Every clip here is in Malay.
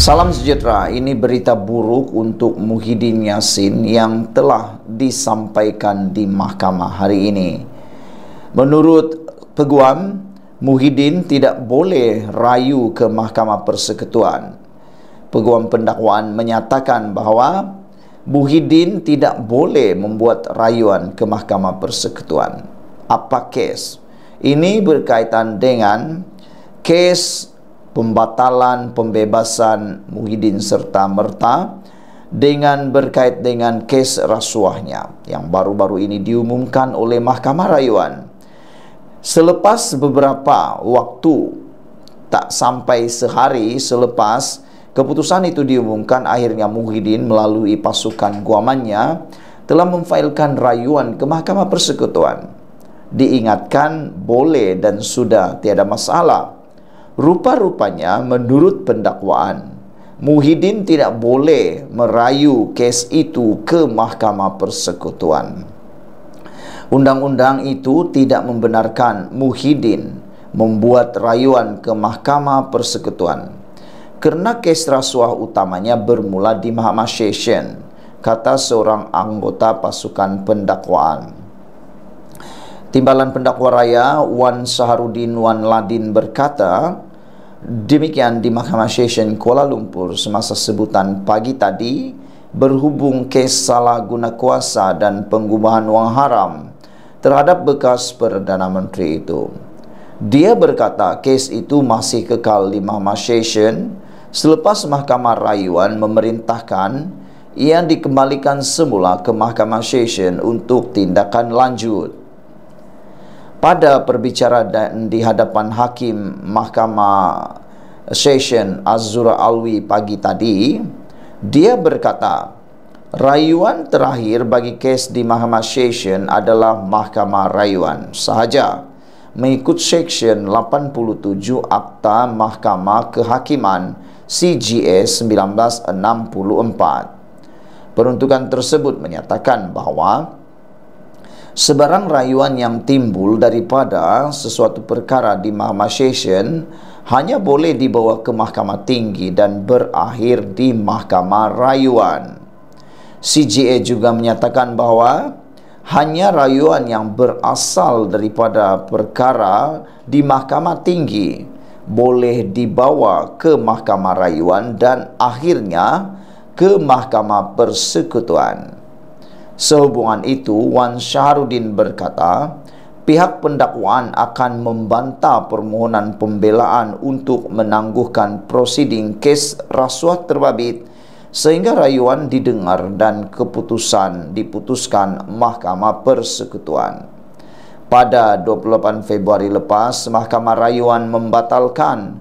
Salam sejahtera, ini berita buruk untuk Muhyiddin Yassin yang telah disampaikan di mahkamah hari ini. Menurut peguam, Muhyiddin tidak boleh rayu ke mahkamah persekutuan. Peguam pendakwaan menyatakan bahawa Muhyiddin tidak boleh membuat rayuan ke mahkamah persekutuan. Apa kes? Ini berkaitan dengan kes pembatalan pembebasan Muhyiddin serta merta dengan berkait dengan kes rasuahnya yang baru-baru ini diumumkan oleh Mahkamah Rayuan. Selepas beberapa waktu, tak sampai sehari selepas keputusan itu diumumkan, akhirnya Muhyiddin melalui pasukan guamannya telah memfailkan rayuan ke Mahkamah Persekutuan. Diingatkan boleh dan sudah tiada masalah. Rupa-rupanya menurut pendakwaan, Muhyiddin tidak boleh merayu kes itu ke Mahkamah Persekutuan. Undang-undang itu tidak membenarkan Muhyiddin membuat rayuan ke Mahkamah Persekutuan kerana kes rasuah utamanya bermula di Mahkamah Session, kata seorang anggota pasukan pendakwaan. Timbalan pendakwa raya Wan Saharudin Wan Ladin berkata, demikian di Mahkamah Session Kuala Lumpur semasa sebutan pagi tadi berhubung kes salah guna kuasa dan pengubahan wang haram terhadap bekas Perdana Menteri itu. Dia berkata kes itu masih kekal di Mahkamah Session selepas Mahkamah Rayuan memerintahkan ia dikembalikan semula ke Mahkamah Session untuk tindakan lanjut pada perbicaraan di hadapan hakim mahkamah session Azura Alwi pagi tadi dia berkata rayuan terakhir bagi kes di mahkamah session adalah mahkamah rayuan sahaja mengikut section 87 akta mahkamah kehakiman CGS 1964 peruntukan tersebut menyatakan bahawa sebarang rayuan yang timbul daripada sesuatu perkara di mahkamah session hanya boleh dibawa ke mahkamah tinggi dan berakhir di mahkamah rayuan. CJA juga menyatakan bahawa hanya rayuan yang berasal daripada perkara di mahkamah tinggi boleh dibawa ke mahkamah rayuan dan akhirnya ke mahkamah persekutuan. Sehubungan itu, Wan Syahrudin berkata, pihak pendakwaan akan membantah permohonan pembelaan untuk menangguhkan prosiding kes rasuah terbabit sehingga rayuan didengar dan keputusan diputuskan Mahkamah Persekutuan. Pada 28 Februari lepas, Mahkamah Rayuan membatalkan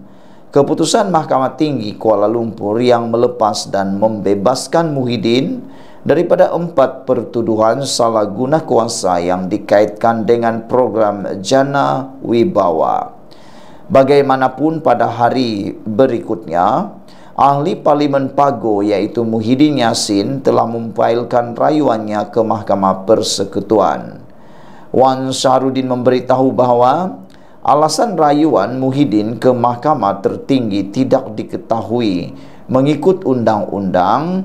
keputusan Mahkamah Tinggi Kuala Lumpur yang melepas dan membebaskan Muhyiddin Muhyiddin daripada empat pertuduhan salah guna kuasa yang dikaitkan dengan program Jana Wibawa. Bagaimanapun pada hari berikutnya, Ahli Parlimen Pago iaitu Muhyiddin Yassin telah memfailkan rayuannya ke Mahkamah Persekutuan. Wan Syahrudin memberitahu bahawa alasan rayuan Muhyiddin ke Mahkamah Tertinggi tidak diketahui mengikut undang-undang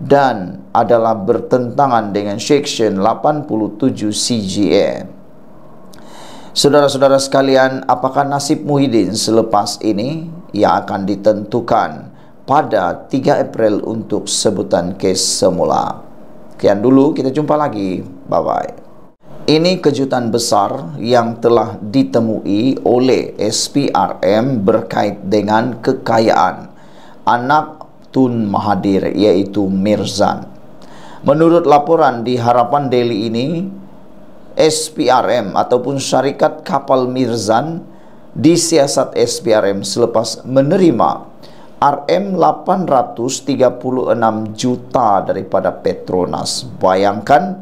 dan adalah bertentangan dengan Section 87 CJE. Saudara-saudara sekalian, apakah nasib Muhyiddin selepas ini? yang akan ditentukan pada 3 April untuk sebutan kes semula. Sekian dulu, kita jumpa lagi. Bye-bye. Ini kejutan besar yang telah ditemui oleh SPRM berkait dengan kekayaan anak Tun Mahadir, iaitu Mirzan. Menurut laporan di Harapan Daily ini, SPRM ataupun syarikat kapal Mirzan disiasat SPRM selepas menerima RM836 juta daripada Petronas. Bayangkan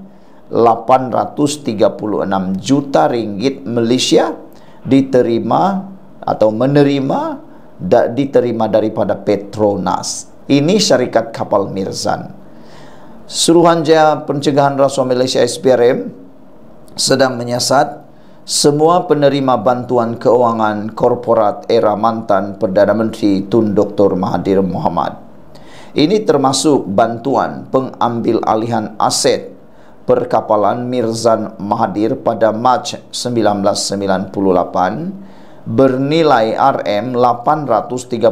836 juta ringgit Malaysia diterima atau menerima diterima daripada Petronas ini syarikat kapal Mirzan. Suruhanjaya Pencegahan Rasuah Malaysia SPRM sedang menyiasat semua penerima bantuan keuangan korporat era mantan Perdana Menteri Tun Dr. Mahathir Mohamad. Ini termasuk bantuan pengambil alihan aset perkapalan Mirzan Mahathir pada Mac 1998 bernilai RM 836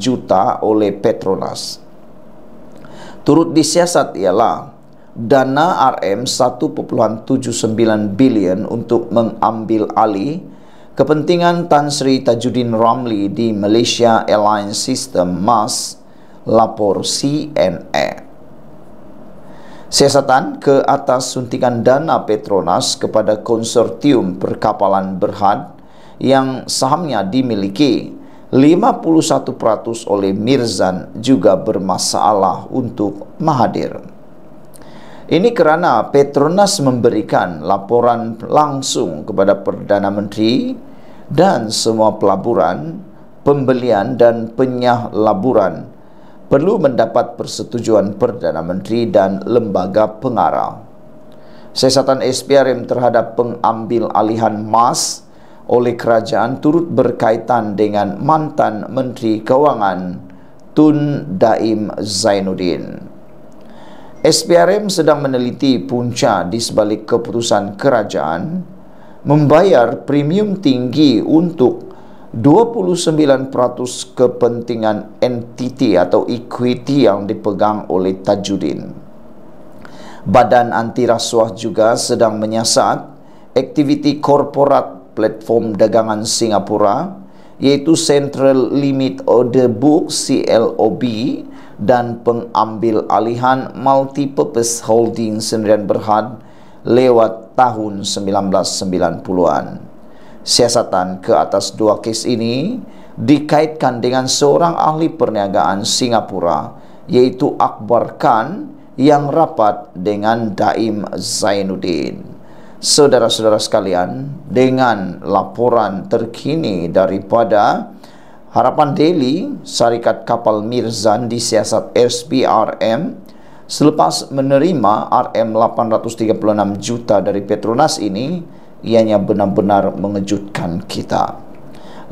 juta oleh Petronas. Turut disiasat ialah dana RM 1.79 bilion untuk mengambil alih kepentingan Tan Sri Tajuddin Ramli di Malaysia Airlines System MAS lapor CNA. E. Siasatan ke atas suntikan dana Petronas kepada konsortium perkapalan Berhad yang sahamnya dimiliki. 51% oleh Mirzan juga bermasalah untuk Mahadir. Ini kerana Petronas memberikan laporan langsung kepada Perdana Menteri dan semua pelaburan, pembelian dan penyalaburan perlu mendapat persetujuan Perdana Menteri dan lembaga pengarah. Siasatan SPRM terhadap pengambil alihan emas. oleh kerajaan turut berkaitan dengan mantan Menteri Kewangan Tun Daim Zainuddin. SPRM sedang meneliti punca di sebalik keputusan kerajaan membayar premium tinggi untuk 29% kepentingan entiti atau equity yang dipegang oleh Tajuddin. Badan Anti Rasuah juga sedang menyiasat aktiviti korporat platform dagangan Singapura iaitu Central Limit Order Book CLOB dan pengambil alihan Multipurpose Holding Sendirian Berhad lewat tahun 1990-an. Siasatan ke atas dua kes ini dikaitkan dengan seorang ahli perniagaan Singapura iaitu Akbar Khan yang rapat dengan Daim Zainuddin saudara-saudara sekalian dengan laporan terkini daripada Harapan Daily Syarikat Kapal Mirzan di siasat SPRM selepas menerima RM836 juta dari Petronas ini ianya benar-benar mengejutkan kita.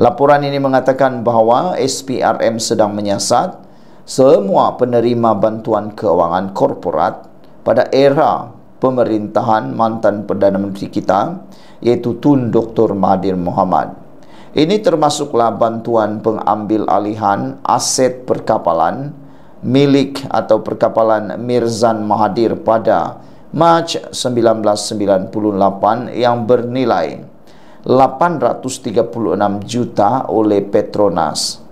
Laporan ini mengatakan bahawa SPRM sedang menyiasat semua penerima bantuan keuangan korporat pada era pemerintahan mantan Perdana Menteri kita iaitu Tun Dr. Mahathir Mohamad. Ini termasuklah bantuan pengambil alihan aset perkapalan milik atau perkapalan Mirzan Mahathir pada Mac 1998 yang bernilai 836 juta oleh Petronas.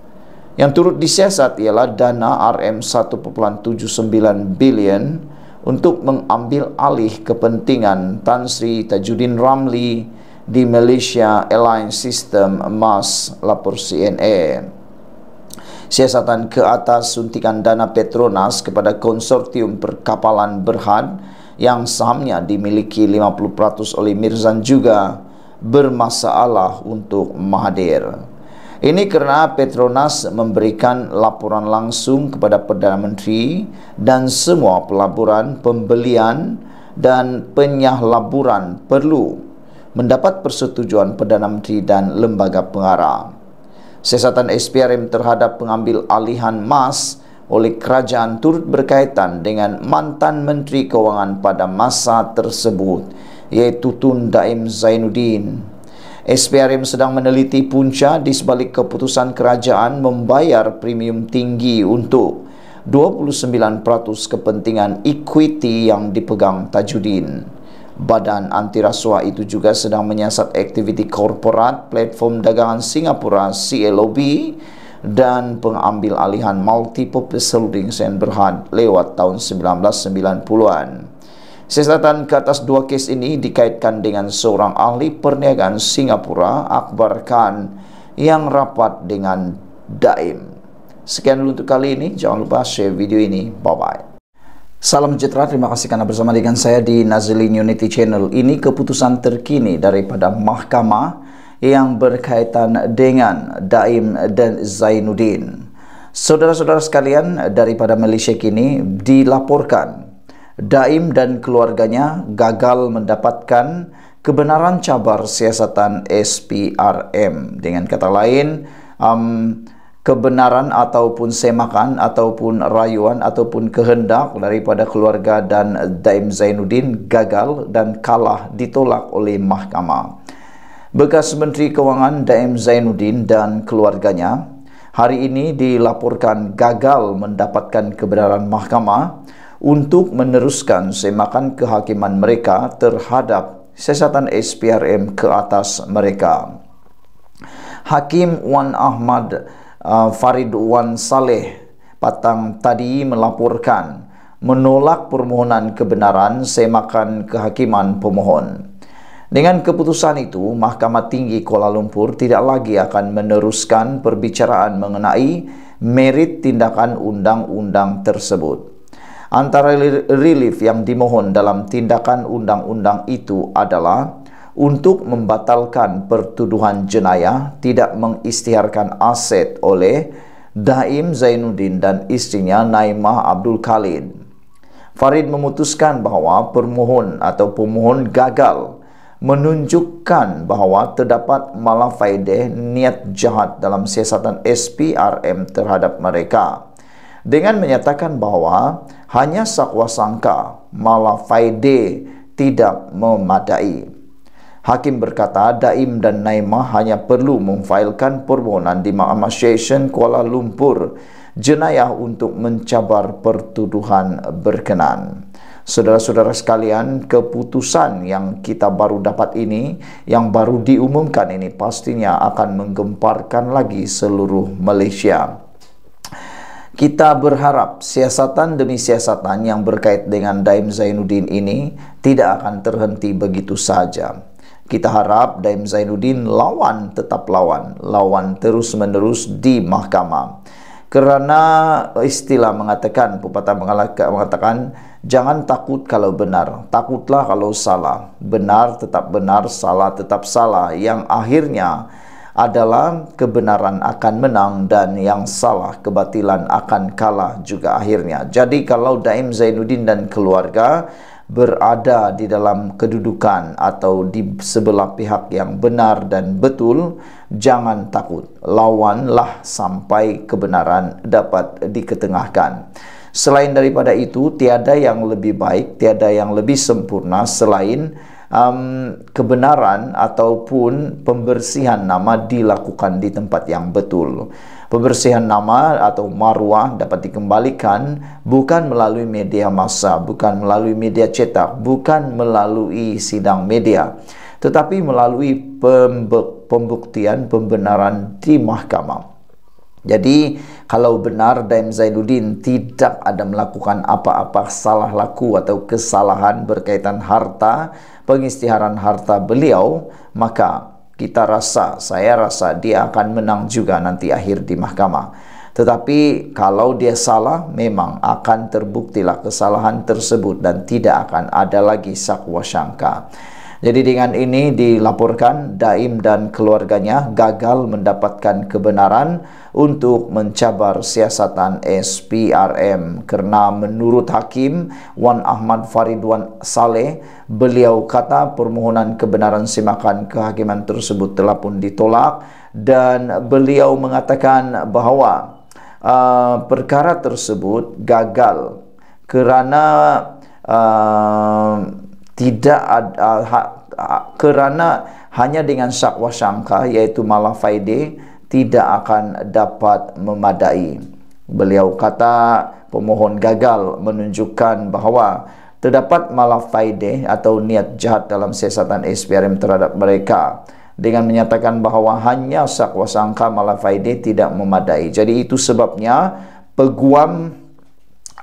Yang turut disiasat ialah dana RM1.79 bilion untuk mengambil alih kepentingan Tan Sri Tajuddin Ramli di Malaysia Airlines System Mas lapor CNN. Siasatan ke atas suntikan dana Petronas kepada konsortium perkapalan Berhad yang sahamnya dimiliki 50% oleh Mirzan juga bermasalah untuk Mahathir. Ini kerana Petronas memberikan laporan langsung kepada Perdana Menteri dan semua pelaburan pembelian dan penyahlaburan perlu mendapat persetujuan Perdana Menteri dan lembaga pengarah. Siasatan SPRM terhadap pengambil alihan MAS oleh kerajaan turut berkaitan dengan mantan Menteri Kewangan pada masa tersebut iaitu Tun Daim Zainuddin. SPRM sedang meneliti punca di sebalik keputusan kerajaan membayar premium tinggi untuk 29% kepentingan equity yang dipegang Tajuddin. Badan anti rasuah itu juga sedang menyiasat aktiviti korporat platform dagangan Singapura CLOB dan pengambil alihan multi-purpose holdings yang berhad lewat tahun 1990-an. Siasatan ke atas dua kes ini dikaitkan dengan seorang ahli perniagaan Singapura Akbar Khan yang rapat dengan Daim. Sekian dulu untuk kali ini. Jangan lupa share video ini. Bye-bye. Salam sejahtera, terima kasih kerana bersama dengan saya di Nazilin Unity Channel. Ini keputusan terkini daripada mahkamah yang berkaitan dengan Daim dan Zainuddin. Saudara-saudara sekalian daripada Malaysia kini dilaporkan Daim dan keluarganya gagal mendapatkan kebenaran cabar siasatan SPRM. Dengan kata lain, um, kebenaran ataupun semakan ataupun rayuan ataupun kehendak daripada keluarga dan Daim Zainuddin gagal dan kalah ditolak oleh mahkamah. Bekas Menteri Kewangan Daim Zainuddin dan keluarganya hari ini dilaporkan gagal mendapatkan kebenaran mahkamah untuk meneruskan semakan kehakiman mereka terhadap sesatan SPRM ke atas mereka. Hakim Wan Ahmad uh, Farid Wan Saleh Patang tadi melaporkan menolak permohonan kebenaran semakan kehakiman pemohon. Dengan keputusan itu, Mahkamah Tinggi Kuala Lumpur tidak lagi akan meneruskan perbicaraan mengenai merit tindakan undang-undang tersebut. Antara relief yang dimohon dalam tindakan undang-undang itu adalah untuk membatalkan pertuduhan jenayah tidak mengistiharkan aset oleh Daim Zainuddin dan istrinya Naimah Abdul Khalid. Farid memutuskan bahawa permohon atau pemohon gagal menunjukkan bahawa terdapat malafaideh niat jahat dalam siasatan SPRM terhadap mereka. Dengan menyatakan bahawa hanya sakwa sangka, malah faide tidak memadai. Hakim berkata, Daim dan Naimah hanya perlu memfailkan permohonan di Mahkamah Session Kuala Lumpur jenayah untuk mencabar pertuduhan berkenan. Saudara-saudara sekalian, keputusan yang kita baru dapat ini, yang baru diumumkan ini pastinya akan menggemparkan lagi seluruh Malaysia. Kita berharap siasatan demi siasatan yang berkait dengan Daim Zainuddin ini tidak akan terhenti begitu saja. Kita harap Daim Zainuddin lawan tetap lawan, lawan terus-menerus di mahkamah. Kerana istilah mengatakan, pepatah mengatakan, jangan takut kalau benar, takutlah kalau salah. Benar tetap benar, salah tetap salah, yang akhirnya adalah kebenaran akan menang dan yang salah kebatilan akan kalah juga akhirnya. Jadi kalau Daim Zainuddin dan keluarga berada di dalam kedudukan atau di sebelah pihak yang benar dan betul, jangan takut. Lawanlah sampai kebenaran dapat diketengahkan. Selain daripada itu, tiada yang lebih baik, tiada yang lebih sempurna selain um, kebenaran ataupun pembersihan nama dilakukan di tempat yang betul. Pembersihan nama atau maruah dapat dikembalikan bukan melalui media massa, bukan melalui media cetak, bukan melalui sidang media, tetapi melalui pembuktian pembenaran di mahkamah. Jadi kalau benar Daim Zainuddin tidak ada melakukan apa-apa salah laku atau kesalahan berkaitan harta, pengistiharan harta beliau, maka kita rasa, saya rasa dia akan menang juga nanti akhir di mahkamah. Tetapi kalau dia salah, memang akan terbuktilah kesalahan tersebut dan tidak akan ada lagi sakwa syangka. Jadi dengan ini dilaporkan Daim dan keluarganya gagal mendapatkan kebenaran untuk mencabar siasatan SPRM kerana menurut Hakim Wan Ahmad Faridwan Saleh beliau kata permohonan kebenaran semakan kehakiman tersebut telah pun ditolak dan beliau mengatakan bahawa uh, perkara tersebut gagal kerana uh, tidak ada uh, ha-, ha, kerana hanya dengan syakwa syangka iaitu malah tidak akan dapat memadai. Beliau kata pemohon gagal menunjukkan bahawa terdapat malah faideh atau niat jahat dalam siasatan SPRM terhadap mereka dengan menyatakan bahawa hanya sakwa sangka malah faideh tidak memadai. Jadi itu sebabnya peguam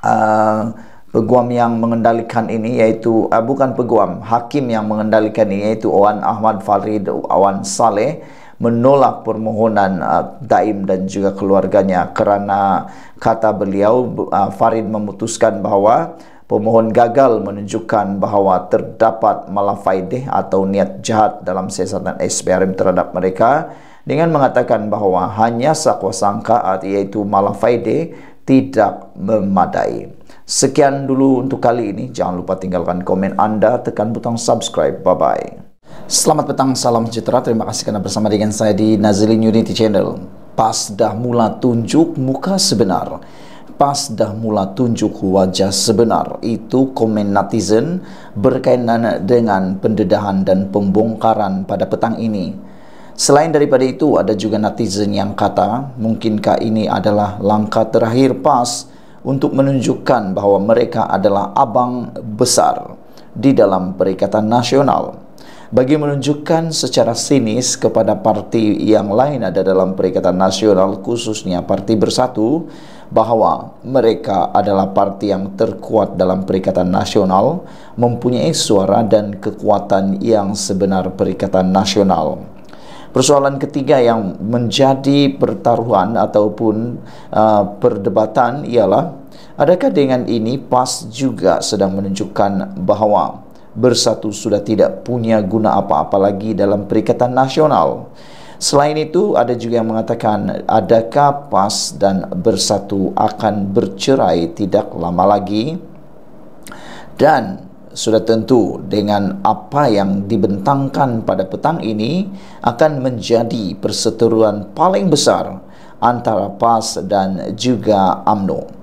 uh, peguam yang mengendalikan ini yaitu uh, bukan peguam, hakim yang mengendalikan ini yaitu Owan Ahmad Farid Owan Saleh menolak permohonan uh, Daim dan juga keluarganya kerana kata beliau uh, Farid memutuskan bahawa pemohon gagal menunjukkan bahawa terdapat malafaideh atau niat jahat dalam siasatan SPRM terhadap mereka dengan mengatakan bahawa hanya sakwa sangka uh, iaitu malafaideh tidak memadai. Sekian dulu untuk kali ini. Jangan lupa tinggalkan komen anda, tekan butang subscribe. Bye-bye. Selamat petang, salam sejahtera. Terima kasih kerana bersama dengan saya di Nazilin Unity Channel. PAS dah mula tunjuk muka sebenar. PAS dah mula tunjuk wajah sebenar. Itu komen netizen berkaitan dengan pendedahan dan pembongkaran pada petang ini. Selain daripada itu, ada juga netizen yang kata, mungkinkah ini adalah langkah terakhir PAS untuk menunjukkan bahawa mereka adalah abang besar di dalam perikatan nasional bagi menunjukkan secara sinis kepada parti yang lain ada dalam Perikatan Nasional khususnya Parti Bersatu bahawa mereka adalah parti yang terkuat dalam Perikatan Nasional mempunyai suara dan kekuatan yang sebenar Perikatan Nasional. Persoalan ketiga yang menjadi pertaruhan ataupun uh, perdebatan ialah adakah dengan ini PAS juga sedang menunjukkan bahawa bersatu sudah tidak punya guna apa-apa lagi dalam perikatan nasional. Selain itu, ada juga yang mengatakan adakah PAS dan Bersatu akan bercerai tidak lama lagi? Dan sudah tentu dengan apa yang dibentangkan pada petang ini akan menjadi perseteruan paling besar antara PAS dan juga AMNO.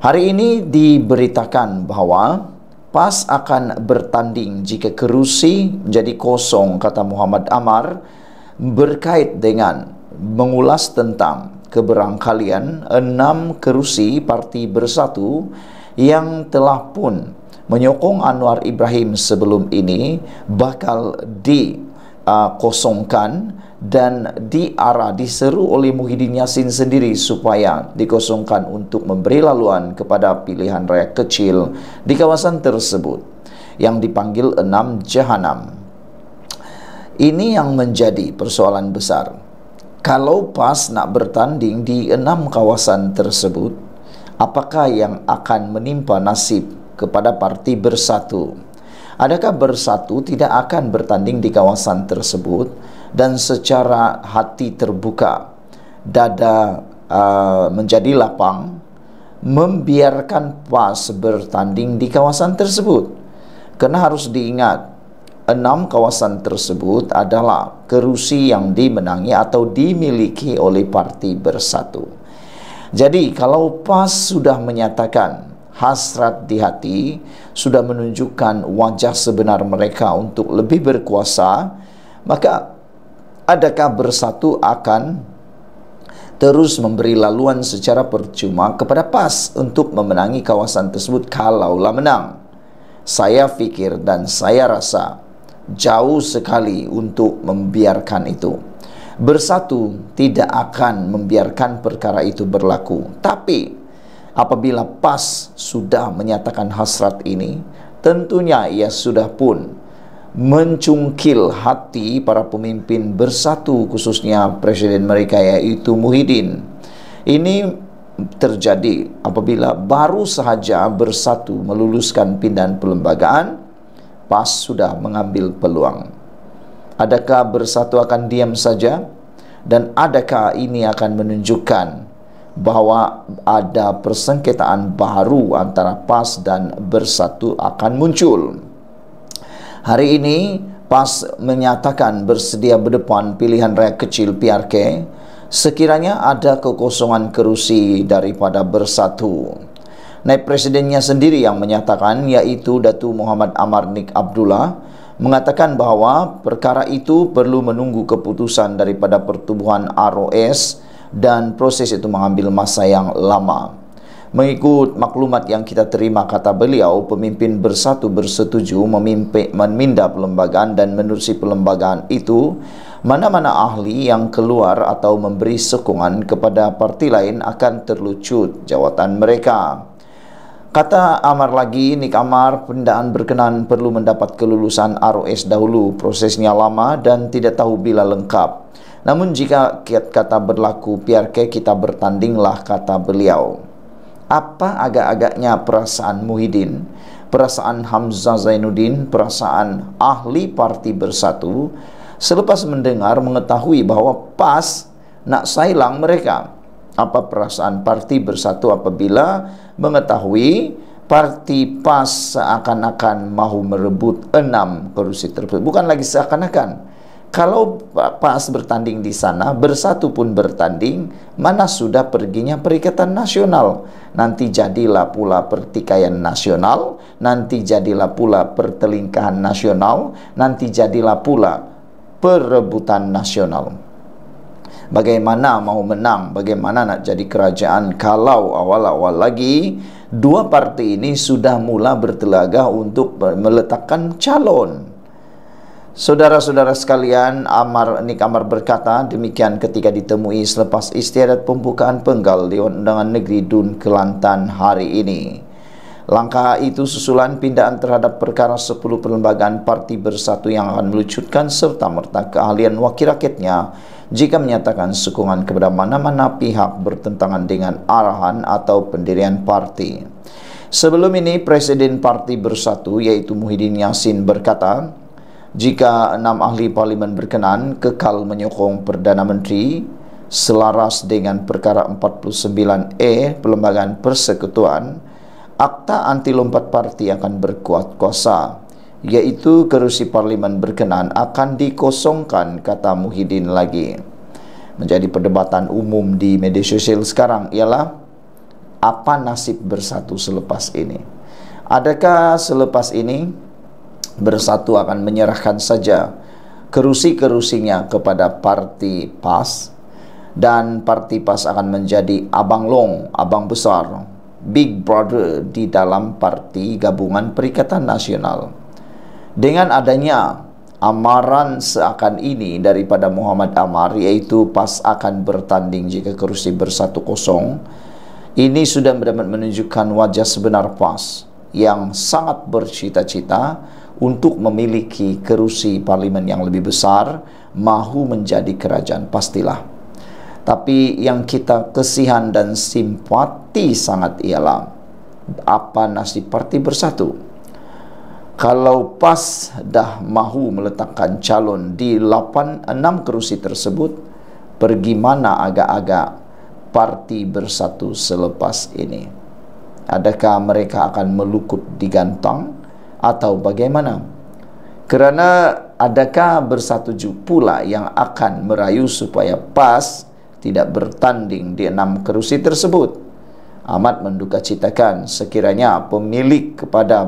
Hari ini diberitakan bahwa PAS akan bertanding jika kerusi menjadi kosong kata Muhammad Amar berkait dengan mengulas tentang keberangkalian enam kerusi parti bersatu yang telah pun menyokong Anwar Ibrahim sebelum ini bakal dikosongkan uh, dan diarah diseru oleh Muhyiddin Yassin sendiri supaya dikosongkan untuk memberi laluan kepada pilihan raya kecil di kawasan tersebut yang dipanggil Enam Jahanam. Ini yang menjadi persoalan besar. Kalau PAS nak bertanding di enam kawasan tersebut, apakah yang akan menimpa nasib kepada parti bersatu? Adakah bersatu tidak akan bertanding di kawasan tersebut? dan secara hati terbuka dada uh, menjadi lapang membiarkan PAS bertanding di kawasan tersebut karena harus diingat enam kawasan tersebut adalah kerusi yang dimenangi atau dimiliki oleh parti bersatu jadi kalau PAS sudah menyatakan hasrat di hati sudah menunjukkan wajah sebenar mereka untuk lebih berkuasa maka adakah bersatu akan terus memberi laluan secara percuma kepada PAS untuk memenangi kawasan tersebut kalaulah menang. Saya pikir dan saya rasa jauh sekali untuk membiarkan itu. Bersatu tidak akan membiarkan perkara itu berlaku. Tapi apabila PAS sudah menyatakan hasrat ini, tentunya ia sudah pun mencungkil hati para pemimpin bersatu khususnya presiden mereka yaitu Muhyiddin. Ini terjadi apabila baru sahaja bersatu meluluskan pindaan perlembagaan PAS sudah mengambil peluang. Adakah bersatu akan diam saja dan adakah ini akan menunjukkan bahawa ada persengketaan baru antara PAS dan bersatu akan muncul? Hari ini PAS menyatakan bersedia berdepan pilihan raya kecil PRK sekiranya ada kekosongan kerusi daripada bersatu. Naib Presidennya sendiri yang menyatakan iaitu Datu Muhammad Amar Nik Abdullah mengatakan bahawa perkara itu perlu menunggu keputusan daripada pertubuhan ROS dan proses itu mengambil masa yang lama. Mengikut maklumat yang kita terima kata beliau, pemimpin bersatu bersetuju memimpin meminda pelembagaan dan menerusi pelembagaan itu mana-mana ahli yang keluar atau memberi sokongan kepada parti lain akan terlucut jawatan mereka. Kata Amar lagi, Nik Amar, pendaan berkenan perlu mendapat kelulusan ROS dahulu. Prosesnya lama dan tidak tahu bila lengkap. Namun jika kiat kata berlaku, biar kita bertandinglah kata beliau apa agak-agaknya perasaan Muhyiddin perasaan Hamzah Zainuddin perasaan ahli parti bersatu selepas mendengar mengetahui bahawa PAS nak sailang mereka apa perasaan parti bersatu apabila mengetahui parti PAS seakan-akan mahu merebut enam kerusi terpilih bukan lagi seakan-akan kalau PAS bertanding di sana, bersatu pun bertanding, mana sudah perginya perikatan nasional. Nanti jadilah pula pertikaian nasional, nanti jadilah pula pertelingkahan nasional, nanti jadilah pula perebutan nasional. Bagaimana mau menang, bagaimana nak jadi kerajaan kalau awal-awal lagi dua partai ini sudah mula bertelaga untuk meletakkan calon Saudara-saudara sekalian, Amar Nik Amar berkata demikian ketika ditemui selepas istiadat pembukaan penggal di undangan negeri Dun Kelantan hari ini. Langkah itu susulan pindaan terhadap perkara 10 perlembagaan parti bersatu yang akan melucutkan serta merta keahlian wakil rakyatnya jika menyatakan sokongan kepada mana-mana pihak bertentangan dengan arahan atau pendirian parti. Sebelum ini, Presiden Parti Bersatu yaitu Muhyiddin Yassin berkata, jika enam ahli parlimen berkenan kekal menyokong Perdana Menteri selaras dengan perkara 49A e, Perlembagaan Persekutuan, akta anti lompat parti akan berkuat kuasa, iaitu kerusi parlimen berkenan akan dikosongkan, kata Muhyiddin lagi. Menjadi perdebatan umum di media sosial sekarang ialah apa nasib bersatu selepas ini? Adakah selepas ini bersatu akan menyerahkan saja kerusi-kerusinya kepada parti PAS dan parti PAS akan menjadi abang long, abang besar, big brother di dalam parti gabungan Perikatan Nasional. Dengan adanya amaran seakan ini daripada Muhammad Amar yaitu PAS akan bertanding jika kerusi bersatu kosong ini sudah menunjukkan wajah sebenar PAS yang sangat bercita-cita untuk memiliki kerusi parlemen yang lebih besar, mahu menjadi kerajaan pastilah. Tapi yang kita kesihan dan simpati sangat ialah apa nasib parti bersatu. Kalau PAS dah mahu meletakkan calon di 8 6 kerusi tersebut, pergi mana agak-agak parti bersatu selepas ini? Adakah mereka akan melukut di gantang? atau bagaimana? Kerana adakah bersatu pula yang akan merayu supaya PAS tidak bertanding di enam kerusi tersebut? Amat menduka citakan sekiranya pemilik kepada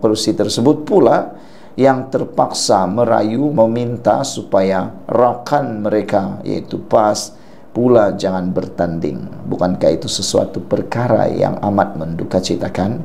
kerusi tersebut pula yang terpaksa merayu meminta supaya rakan mereka yaitu PAS pula jangan bertanding. Bukankah itu sesuatu perkara yang amat menduka citakan?